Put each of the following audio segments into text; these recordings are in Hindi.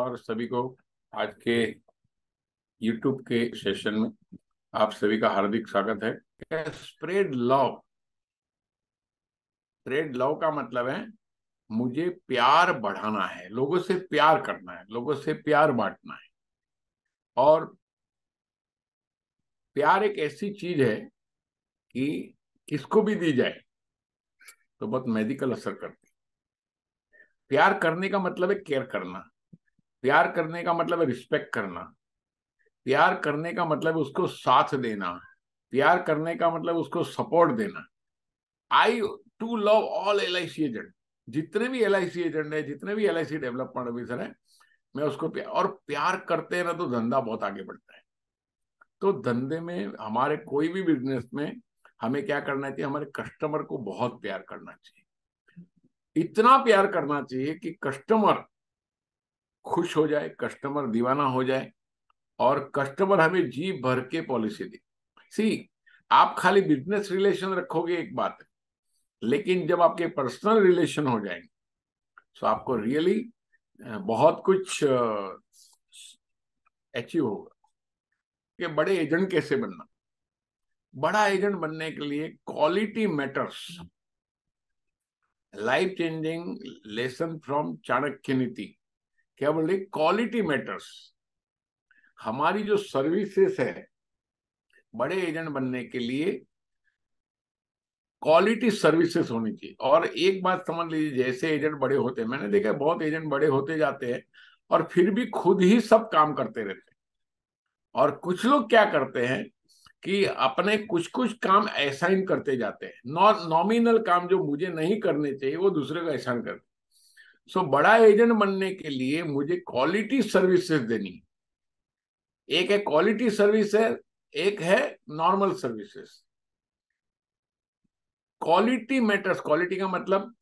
और सभी को आज के यूट्यूब के सेशन में आप सभी का हार्दिक स्वागत है स्प्रेड लव स्प्रेड लव का मतलब है मुझे प्यार बढ़ाना है लोगों से प्यार करना है लोगों से प्यार बांटना है और प्यार एक ऐसी चीज है कि किसको भी दी जाए तो बहुत मेडिकल असर करती प्यार करने का मतलब है केयर करना प्यार करने का मतलब है रिस्पेक्ट करना प्यार करने का मतलब उसको साथ देना प्यार करने का मतलब उसको सपोर्ट देना I too love all L I C agent जितने भी एल आई सी एजेंट है जितने भी L I C development officer है मैं उसको प्यार और प्यार करते हैं ना तो धंधा बहुत आगे बढ़ता है तो धंधे में हमारे कोई भी बिजनेस में हमें क्या करना चाहिए हमारे कस्टमर को बहुत प्यार करना चाहिए इतना प्यार करना चाहिए कि कस्टमर खुश हो जाए कस्टमर दीवाना हो जाए और कस्टमर हमें जी भर के पॉलिसी दे सी आप खाली बिजनेस रिलेशन रखोगे एक बात लेकिन जब आपके पर्सनल रिलेशन हो जाएंगे तो आपको रियली बहुत कुछ अचीव होगा कि बड़े एजेंट कैसे बनना बड़ा एजेंट बनने के लिए quality matters life changing lesson from Chanakya Niti क्या बोले क्वालिटी मैटर्स हमारी जो सर्विसेस है बड़े एजेंट बनने के लिए क्वालिटी सर्विसेज होनी चाहिए और एक बात समझ लीजिए जैसे एजेंट बड़े होते हैं मैंने देखा बहुत एजेंट बड़े होते जाते हैं और फिर भी खुद ही सब काम करते रहते हैं और कुछ लोग क्या करते हैं कि अपने कुछ कुछ काम असाइन करते जाते हैं नॉमिनल काम जो मुझे नहीं करने चाहिए वो दूसरे को असाइन करते सो so, बड़ा एजेंट बनने के लिए मुझे क्वालिटी सर्विसेज देनी एक है क्वालिटी सर्विस है एक है normal services quality matters quality का मतलब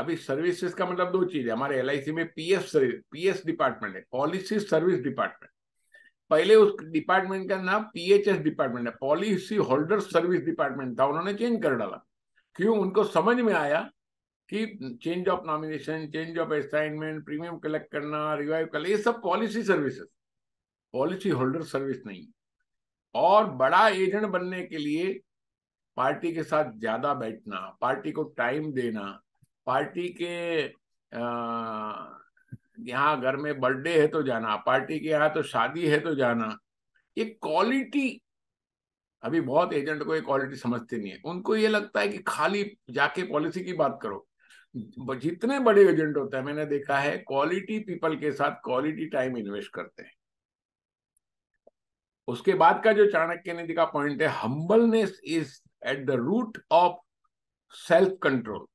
अभी सर्विसेज का मतलब दो चीज है हमारे एल में पीएस पीएस डिपार्टमेंट है पॉलिसी सर्विस डिपार्टमेंट पहले उस डिपार्टमेंट का नाम पीएचएस डिपार्टमेंट है पॉलिसी होल्डर सर्विस डिपार्टमेंट था उन्होंने चेंज कर डाला क्यों उनको समझ में आया कि change of nomination change of assignment premium collect करना रिवाइव करना ये सब policy services policy holder service नहीं और बड़ा एजेंट बनने के लिए पार्टी के साथ ज्यादा बैठना पार्टी को टाइम देना पार्टी के यहाँ घर में बर्थडे है तो जाना पार्टी के यहाँ तो शादी है तो जाना ये क्वालिटी अभी बहुत एजेंट को ये क्वालिटी समझते नहीं है उनको ये लगता है कि खाली जाके पॉलिसी की बात करो जितने बड़े एजेंट होते हैं मैंने देखा है क्वालिटी पीपल के साथ क्वालिटी टाइम इन्वेस्ट करते हैं उसके बाद का जो चाणक्य नीति का पॉइंट है humbleness is at the root of self control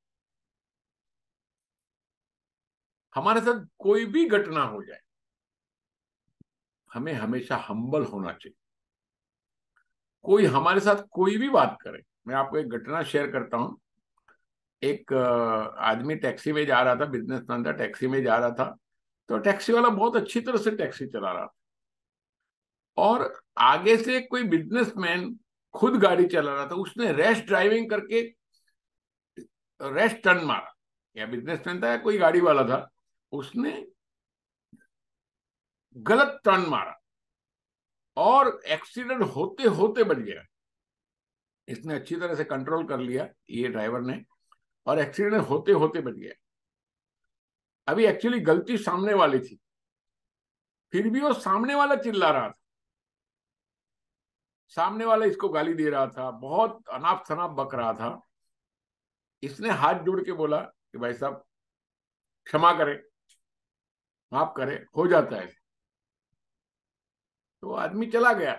हमारे साथ कोई भी घटना हो जाए हमें हमेशा हम्बल होना चाहिए कोई हमारे साथ कोई भी बात करे मैं आपको एक घटना शेयर करता हूं एक आदमी टैक्सी में जा रहा था बिजनेसमैन था टैक्सी में जा रहा था तो टैक्सी वाला बहुत अच्छी तरह से टैक्सी चला रहा था और आगे से कोई बिजनेसमैन खुद गाड़ी चला रहा था उसने रैश ड्राइविंग करके रैश टर्न मारा या बिजनेसमैन था या कोई गाड़ी वाला था उसने गलत टर्न मारा और एक्सीडेंट होते होते बच गया इसने अच्छी तरह से कंट्रोल कर लिया ये ड्राइवर ने और एक्सीडेंट होते होते बच गया अभी एक्चुअली गलती सामने वाली थी फिर भी वो सामने वाला चिल्ला रहा था सामने वाला इसको गाली दे रहा था बहुत अनाप शनाप बक रहा था इसने हाथ जोड़ के बोला कि भाई साहब क्षमा करें माफ करें हो जाता है तो आदमी चला गया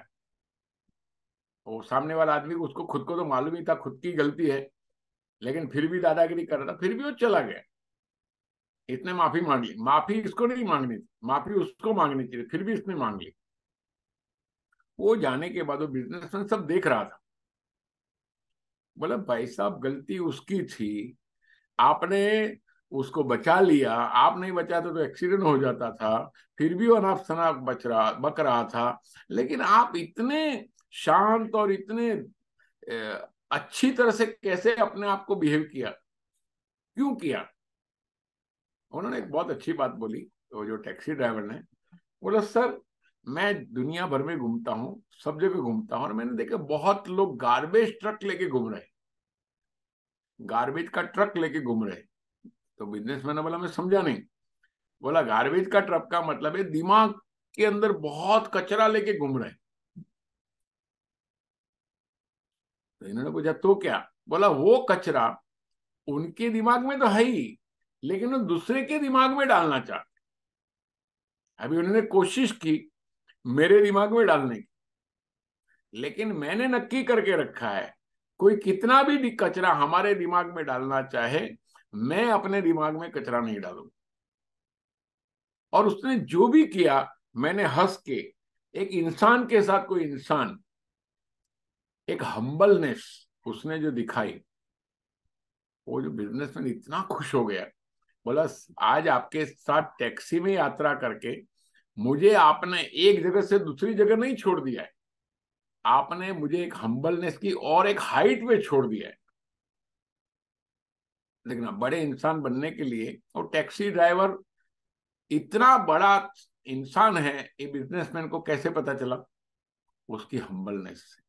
वो सामने वाला आदमी उसको खुद को तो मालूम ही था खुद की गलती है लेकिन फिर भी दादागिरी कर रहा था फिर भी वो चला गया इसने माफी मांग ली माफी इसको नहीं मांगनी थी माफी उसको मांगनी चाहिए फिर भी इसने मांग ली वो जाने के बाद वो बिजनेसमैन सब देख रहा था बोला भाई साहब गलती उसकी थी आपने उसको बचा लिया आप नहीं बचाते तो एक्सीडेंट हो जाता था फिर भी वो अनाप शनाप बच रहा बक रहा था लेकिन आप इतने शांत और इतने अच्छी तरह से कैसे अपने आप को बिहेव किया क्यों किया उन्होंने एक बहुत अच्छी बात बोली वो जो टैक्सी ड्राइवर ने बोला सर मैं दुनिया भर में घूमता हूं सब जगह घूमता हूं और मैंने देखा बहुत लोग गार्बेज ट्रक लेके घूम रहे गार्बेज का ट्रक लेके घूम रहे तो बिजनेसमैन ने बोला मैं समझा नहीं बोला गार्बेज का ट्रक का मतलब है दिमाग के अंदर बहुत कचरा लेके घूम रहे तो इन्होंने पूछा तो क्या बोला वो कचरा उनके दिमाग में तो है ही लेकिन वो दूसरे के दिमाग में डालना चाहते अभी उन्होंने कोशिश की मेरे दिमाग में डालने की लेकिन मैंने नक्की करके रखा है कोई कितना भी कचरा हमारे दिमाग में डालना चाहे मैं अपने दिमाग में कचरा नहीं डालूंगा और उसने जो भी किया मैंने हंस के एक इंसान के साथ कोई इंसान एक हम्बलनेस उसने जो दिखाई वो जो बिजनेसमैन इतना खुश हो गया बोला आज आपके साथ टैक्सी में यात्रा करके मुझे आपने एक जगह से दूसरी जगह नहीं छोड़ दिया है आपने मुझे एक हम्बलनेस की और एक हाइट में छोड़ दिया है लेकिन बड़े इंसान बनने के लिए और टैक्सी ड्राइवर इतना बड़ा इंसान है ये बिजनेसमैन को कैसे पता चला उसकी हम्बलनेस से